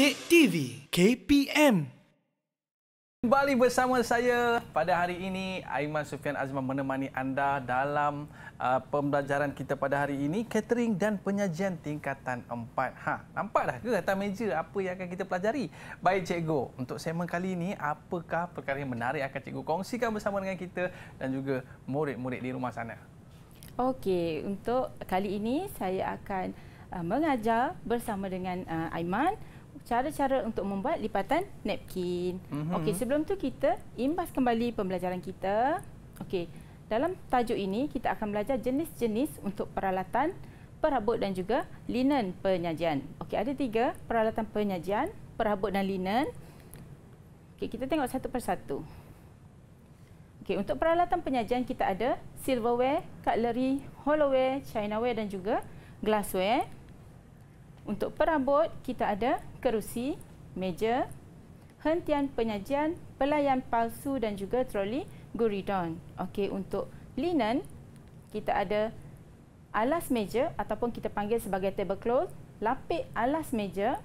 Dek TV KPM Kembali bersama saya pada hari ini Aiman Sufian Azman menemani anda dalam uh, pembelajaran kita pada hari ini catering dan penyajian tingkatan 4. Ha, nampak dah ke atas meja apa yang akan kita pelajari? Baik cikgu, untuk segmen kali ini apakah perkara yang menarik akan cikgu kongsikan bersama dengan kita dan juga murid-murid di rumah sana? Okey, untuk kali ini saya akan uh, mengajar bersama dengan uh, Aiman cara-cara untuk membuat lipatan napkin. Mm-hmm. Okey, sebelum tu kita imbas kembali pembelajaran kita. Okey, dalam tajuk ini kita akan belajar jenis-jenis untuk peralatan perabot dan juga linen penyajian. Okey, ada tiga peralatan penyajian, perabot dan linen. Okey, kita tengok satu persatu. Okey, untuk peralatan penyajian kita ada silverware, cutlery, hollowware, chinaware dan juga glassware. Untuk perabot, kita ada kerusi, meja, hentian penyajian, pelayan palsu dan juga troli guridon. Okey, untuk linen, kita ada alas meja ataupun kita panggil sebagai tablecloth, lapik alas meja,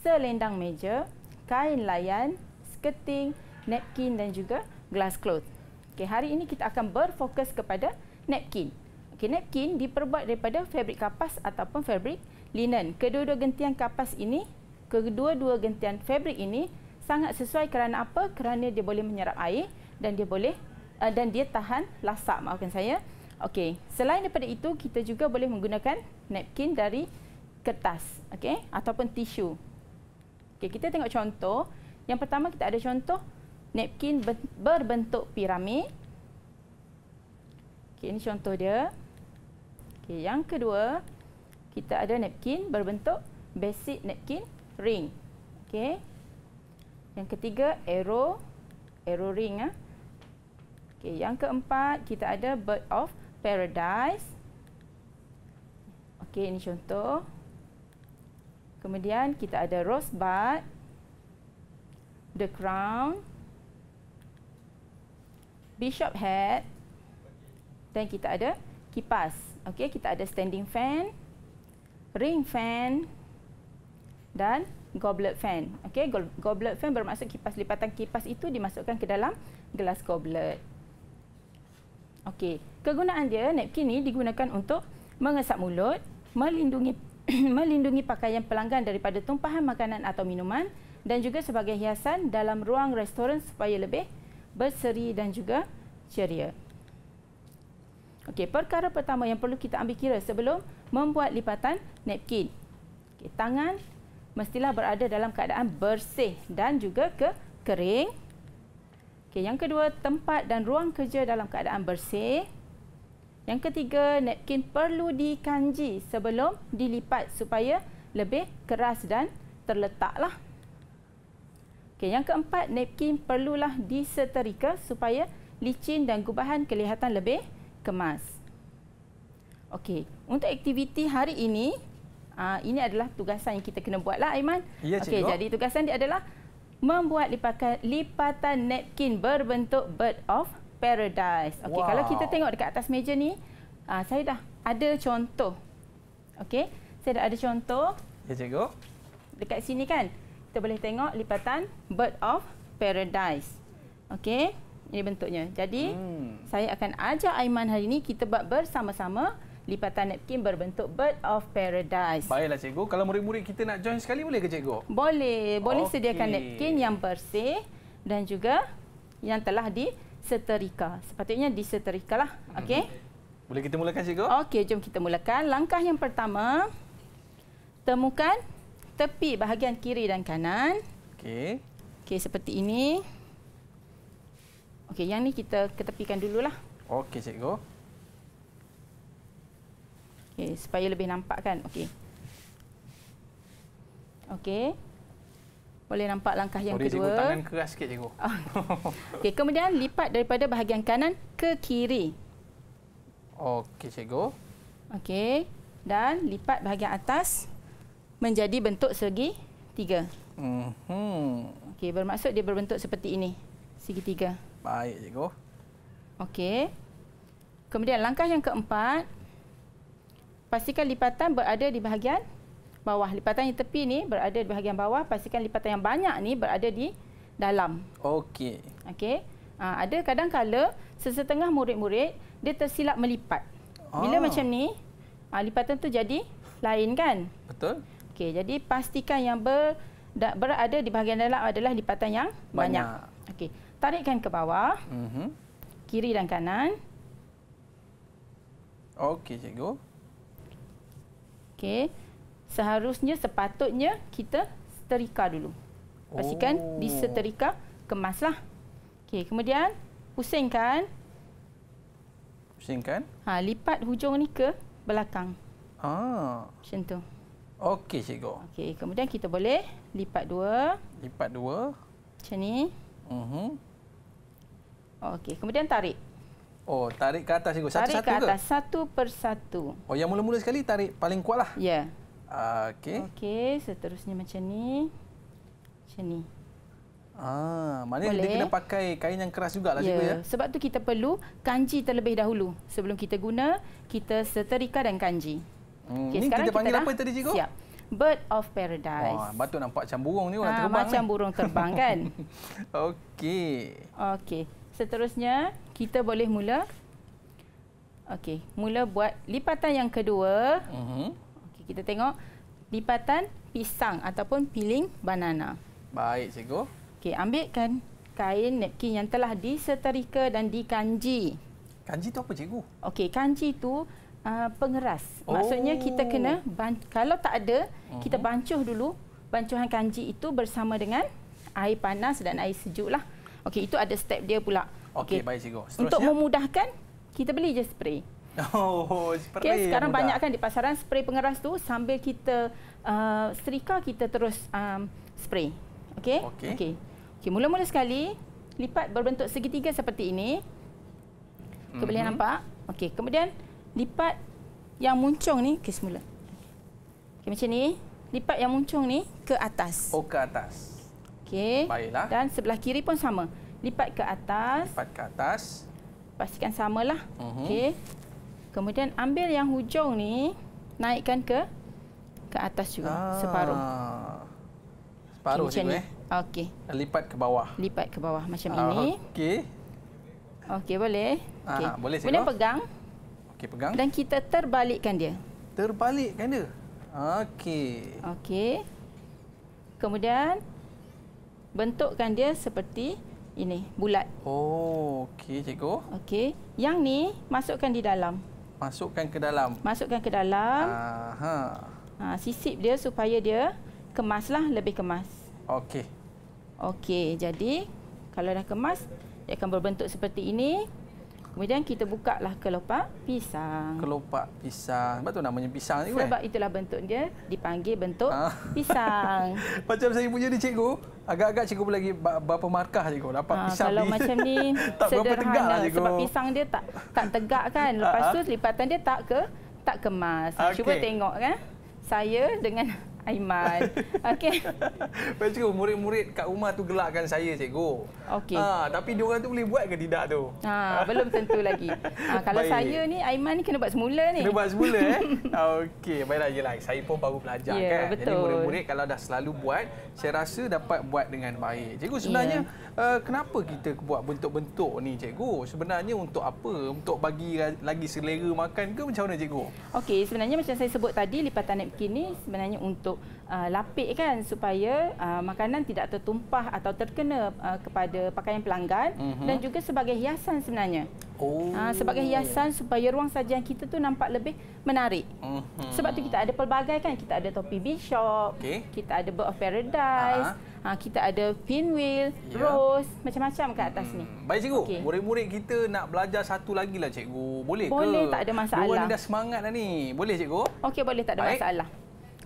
selendang meja, kain layan, sketing, napkin dan juga glass cloth. Okey, hari ini kita akan berfokus kepada napkin. Okey, napkin diperbuat daripada fabrik kapas ataupun fabrik linen. Kedua-dua gentian kapas ini, kedua-dua gentian fabrik ini sangat sesuai kerana apa? Kerana dia boleh menyerap air dan dia boleh uh, dan dia tahan lasak maafkan saya. Okey, selain daripada itu kita juga boleh menggunakan napkin dari kertas, okey ataupun tisu. Okey, kita tengok contoh. Yang pertama kita ada contoh napkin berbentuk piramid. Okey, ini contoh dia. Okey, yang kedua, kita ada napkin berbentuk basic napkin ring. Okey. Yang ketiga arrow arrow ring ah. Okey, yang keempat kita ada bird of paradise. Okey, ini contoh. Kemudian kita ada rosebud, the crown, bishop hat dan kita ada kipas. Okey, kita ada standing fan ring fan dan goblet fan. Okey, goblet fan bermaksud kipas lipatan kipas itu dimasukkan ke dalam gelas goblet. Okey, kegunaan dia napkin ni digunakan untuk mengesap mulut, melindungi melindungi pakaian pelanggan daripada tumpahan makanan atau minuman dan juga sebagai hiasan dalam ruang restoran supaya lebih berseri dan juga ceria. Okey, perkara pertama yang perlu kita ambil kira sebelum membuat lipatan napkin. Okay, tangan mestilah berada dalam keadaan bersih dan juga ke kering. Okay, yang kedua, tempat dan ruang kerja dalam keadaan bersih. Yang ketiga, napkin perlu dikanji sebelum dilipat supaya lebih keras dan terletaklah. Okay, yang keempat, napkin perlulah diseterika supaya licin dan gubahan kelihatan lebih kemas. Okey, untuk aktiviti hari ini, uh, ini adalah tugasan yang kita kena buatlah Aiman. Ya, Okey, jadi tugasan dia adalah membuat lipatan lipatan napkin berbentuk bird of paradise. Okey, wow. kalau kita tengok dekat atas meja ni, uh, saya dah ada contoh. Okey, saya dah ada contoh. Ya, cikgu. Dekat sini kan, kita boleh tengok lipatan bird of paradise. Okey. Ini bentuknya. Jadi, hmm. saya akan ajak Aiman hari ini kita buat bersama-sama lipatan napkin berbentuk bird of paradise. Baiklah cikgu, kalau murid-murid kita nak join sekali boleh ke cikgu? Boleh. Boleh okay. sediakan napkin yang bersih dan juga yang telah diseterika. Sepatutnya diseterikalah. Hmm. Okey. Boleh kita mulakan cikgu? Okey, jom kita mulakan. Langkah yang pertama, temukan tepi bahagian kiri dan kanan. Okey. Okey, seperti ini. Okey, yang ni kita ketepikan dululah. Okey, cikgu. Okay, supaya lebih nampak kan? Okey. Okey. Boleh nampak langkah yang Boleh kedua. Boleh tangan keras sikit cikgu. Okey, kemudian lipat daripada bahagian kanan ke kiri. Okey cikgu. Okey. Dan lipat bahagian atas menjadi bentuk segi tiga. Mm-hmm. Okey, bermaksud dia berbentuk seperti ini. Segi tiga. Baik cikgu. Okey. Kemudian langkah yang keempat, pastikan lipatan berada di bahagian bawah. Lipatan yang tepi ni berada di bahagian bawah, pastikan lipatan yang banyak ni berada di dalam. Okey. Okey. Ha, ada kadang kala sesetengah murid-murid dia tersilap melipat. Bila ah. macam ni, ha, lipatan tu jadi lain kan? Betul. Okey, jadi pastikan yang ber, da, berada di bahagian dalam adalah lipatan yang banyak. banyak. Okey. Tarikkan ke bawah. Mm-hmm. Kiri dan kanan. Okey, cikgu. Okey. Seharusnya sepatutnya kita seterika dulu. Pastikan oh. diseterika kemaslah. Okey, kemudian pusingkan. Pusingkan? Ha, lipat hujung ni ke belakang. Ah. Macam tu. Okey, cikgu. Okey, kemudian kita boleh lipat dua. Lipat dua. Macam ni. Mhm. Uh -huh. Okey, kemudian tarik. Oh, tarik ke atas cikgu. Satu-satu tarik ke atas, satu per satu. Oh, yang mula-mula sekali tarik paling kuat lah. Ya. Yeah. Okey. Okey, seterusnya macam ni. Macam ni. Ah, mana Boleh. dia kena pakai kain yang keras jugalah yeah. cikgu ya. Sebab tu kita perlu kanji terlebih dahulu. Sebelum kita guna, kita seterika dan kanji. Hmm. Okay, ini sekarang kita panggil kita apa tadi cikgu? Siap. Bird of Paradise. Wah, batu nampak macam burung ni orang ha, terbang. Macam ni. burung terbang kan? Okey. Okey. Seterusnya, kita boleh mula. Okey, mula buat lipatan yang kedua. Uh mhm. -huh. okay, kita tengok lipatan pisang ataupun piling banana. Baik, cikgu. Okey, ambilkan kain napkin yang telah diseterika dan dikanji. Kanji tu apa, cikgu? Okey, kanji itu uh, ah, pengeras. Oh. Maksudnya kita kena, kalau tak ada, uh -huh. kita mhm. bancuh dulu. Bancuhan kanji itu bersama dengan air panas dan air sejuk. Lah. Okey, itu ada step dia pula. Okey, okay, baik cikgu. Seterusnya? Untuk memudahkan, kita beli je spray. Oh, spray okay, sekarang mudah. banyak kan di pasaran spray pengeras tu sambil kita uh, serika kita terus um, spray. Okey? Okey. Okay. Okay, mula-mula sekali, lipat berbentuk segitiga seperti ini. Mm -hmm. Boleh mhm. nampak? Okey, kemudian lipat yang muncung ni, okay, semula. Okay, macam ni, lipat yang muncung ni ke atas. Oh, ke atas. Okey. Baiklah. Dan sebelah kiri pun sama. Lipat ke atas. Lipat ke atas. Pastikan samalah. Uh mhm. -huh. Okey. Kemudian ambil yang hujung ni, naikkan ke ke atas juga ah. separuh. Separuh okay, juga eh. Okey. Lipat ke bawah. Lipat ke bawah macam ah, ini. Okey. Okey, boleh. Ah, okay. boleh sekali. Boleh pegang. Okey, pegang. Dan kita terbalikkan dia. Terbalikkan dia. Okey. Okey. Kemudian bentukkan dia seperti ini, bulat. Oh, okey cikgu. Okey, yang ni masukkan di dalam. Masukkan ke dalam. Masukkan ke dalam. Aha. Ha, sisip dia supaya dia kemaslah, lebih kemas. Okey. Okey, jadi kalau dah kemas, dia akan berbentuk seperti ini. Kemudian kita buka lah kelopak pisang. Kelopak pisang. Sebab tu namanya pisang Sebab ni Sebab itulah bentuk dia dipanggil bentuk ah. pisang. macam saya punya ni cikgu. Agak-agak cikgu pun lagi berapa markah cikgu. Dapat ha, pisang kalau ni. macam ni tak sederhana. Lah, cikgu. Sebab pisang dia tak tak tegak kan. Lepas tu ah, lipatan dia tak ke tak kemas. Okay. Cuba tengok kan. Saya dengan Aiman. Okey. Saya cakap murid-murid kat rumah tu gelakkan saya cikgu. Okey. Ha, tapi dia orang tu boleh buat ke tidak tu? Ha, belum tentu lagi. Ha, kalau Baik. saya ni Aiman ni kena buat semula ni. Kena buat semula eh. Okey, baiklah lah. Saya pun baru belajar yeah, kan. Betul. Jadi murid-murid kalau dah selalu buat, saya rasa dapat buat dengan baik. Cikgu sebenarnya yeah. Ya. uh, kenapa kita buat bentuk-bentuk ni cikgu? Sebenarnya untuk apa? Untuk bagi lagi selera makan ke macam mana cikgu? Okey, sebenarnya macam saya sebut tadi lipatan napkin ni sebenarnya untuk untuk uh, lapik kan supaya uh, makanan tidak tertumpah atau terkena uh, kepada pakaian pelanggan mm-hmm. dan juga sebagai hiasan sebenarnya. Oh. Uh, sebagai hiasan supaya ruang sajian kita tu nampak lebih menarik. Mm-hmm. Sebab tu kita ada pelbagai kan. Kita ada topi bishop, okay. kita ada bird of paradise. Uh-huh. Ha, kita ada pinwheel, yeah. rose, macam-macam kat atas hmm. ni. Baik cikgu, okay. murid-murid kita nak belajar satu lagi lah cikgu. Boleh, boleh ke? Boleh, tak ada masalah. Mereka ni dah semangat dah ni. Boleh cikgu? Okey, boleh, tak ada Baik. masalah.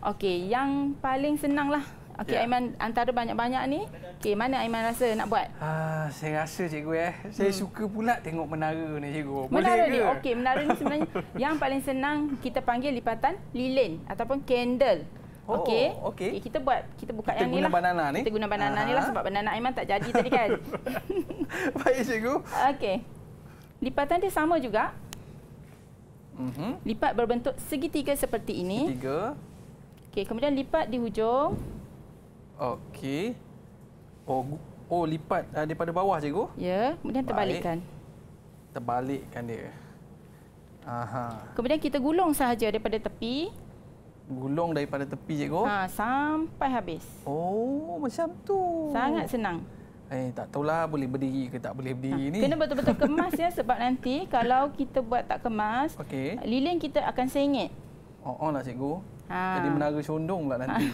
Okey, yang paling senang lah. Okey, ya. Aiman antara banyak-banyak ni. Okey, mana Aiman rasa nak buat? Ah, saya rasa cikgu eh. Saya hmm. suka pula tengok menara ni cikgu. Menara Boleh ni, okey. Menara ni sebenarnya yang paling senang kita panggil lipatan lilin ataupun candle. Okey. Oh, oh, okey. Okay, kita buat kita buka kita yang ni lah. Kita guna banana ni. Kita guna banana ni lah ah. sebab banana Aiman tak jadi tadi kan. Baik cikgu. Okey. Lipatan dia sama juga. Mm -hmm. Lipat berbentuk segitiga seperti ini. Segitiga. Okey, kemudian lipat di hujung. Okey. Oh, oh lipat eh, daripada bawah cikgu? Ya, kemudian Baik. terbalikkan. Terbalikkan dia. Aha. Kemudian kita gulung sahaja daripada tepi. Gulung daripada tepi cikgu? Ha, sampai habis. Oh, macam tu. Sangat senang. Eh, tak tahulah boleh berdiri ke tak boleh berdiri ha, ni. Kena betul-betul kemas ya sebab nanti kalau kita buat tak kemas, okay. lilin kita akan sengit. Oh, oh lah cikgu. Ah. Jadi menara condong pula nanti.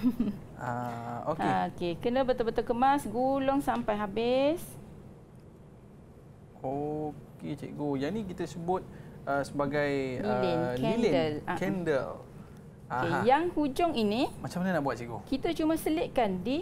Ha. Okey. Okey, kena betul-betul kemas, gulung sampai habis. Okey, cikgu. Yang ni kita sebut uh, sebagai lilin. candle. Lilin. candle. Okay, yang hujung ini macam mana nak buat cikgu? Kita cuma selitkan di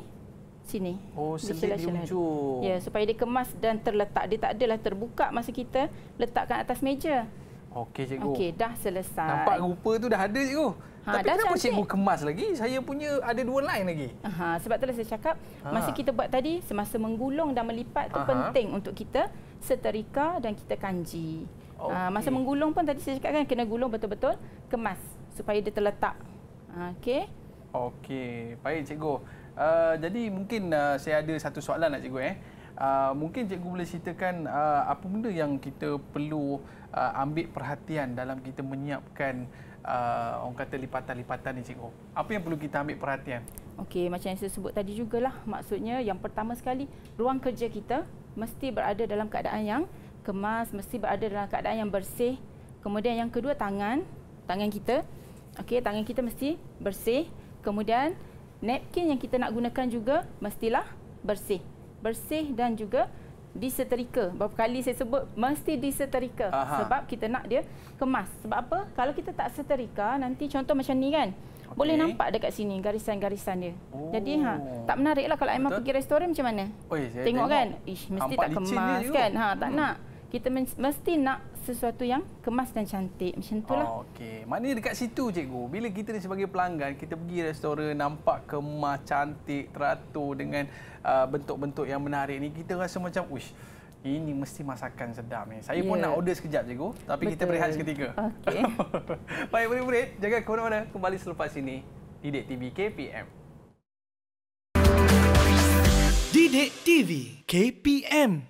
sini. Oh, selit di hujung. Ya, supaya dia kemas dan terletak dia tak adalah terbuka masa kita letakkan atas meja. Okey cikgu. Okey, dah selesai. Nampak rupa tu dah ada cikgu. Ha, Tapi dah kenapa cantik. cikgu kemas lagi? Saya punya ada dua line lagi. Ha, sebab itulah saya cakap, ha. masa kita buat tadi, semasa menggulung dan melipat itu penting untuk kita seterika dan kita kanji. Okay. Ha, masa menggulung pun tadi saya cakap kan, kena gulung betul-betul kemas supaya dia terletak. Ha, Okey. Okey, baik cikgu. Uh, jadi mungkin uh, saya ada satu soalan nak lah cikgu eh. Ah, mungkin cikgu boleh ceritakan uh, apa benda yang kita perlu uh, ambil perhatian dalam kita menyiapkan uh, orang kata lipatan-lipatan ni cikgu. Apa yang perlu kita ambil perhatian? Okey, macam yang saya sebut tadi juga lah, Maksudnya yang pertama sekali, ruang kerja kita mesti berada dalam keadaan yang kemas, mesti berada dalam keadaan yang bersih. Kemudian yang kedua, tangan. Tangan kita. Okey, tangan kita mesti bersih. Kemudian napkin yang kita nak gunakan juga mestilah bersih bersih dan juga diseterika. Berapa kali saya sebut mesti diseterika Aha. sebab kita nak dia kemas. Sebab apa? Kalau kita tak seterika nanti contoh macam ni kan. Okay. Boleh nampak dekat sini garisan-garisan dia. Oh. Jadi ha oh. tak menariklah kalau Aiman pergi restoran macam mana? Oi, tengok, tengok kan. Ish mesti Ampak tak kemas kan. Ha tak hmm. nak kita mesti nak sesuatu yang kemas dan cantik macam itulah. Oh, Okey. Maknanya dekat situ cikgu. Bila kita ni sebagai pelanggan kita pergi restoran nampak kemas cantik teratur dengan uh, bentuk-bentuk uh, yang menarik ni kita rasa macam ush ini mesti masakan sedap ni. Saya yeah. pun ya. nak order sekejap cikgu tapi Betul. kita berehat seketika. Okey. Baik murid-murid jaga ke mana-mana kembali selepas ini Didik TV KPM. Didik TV KPM.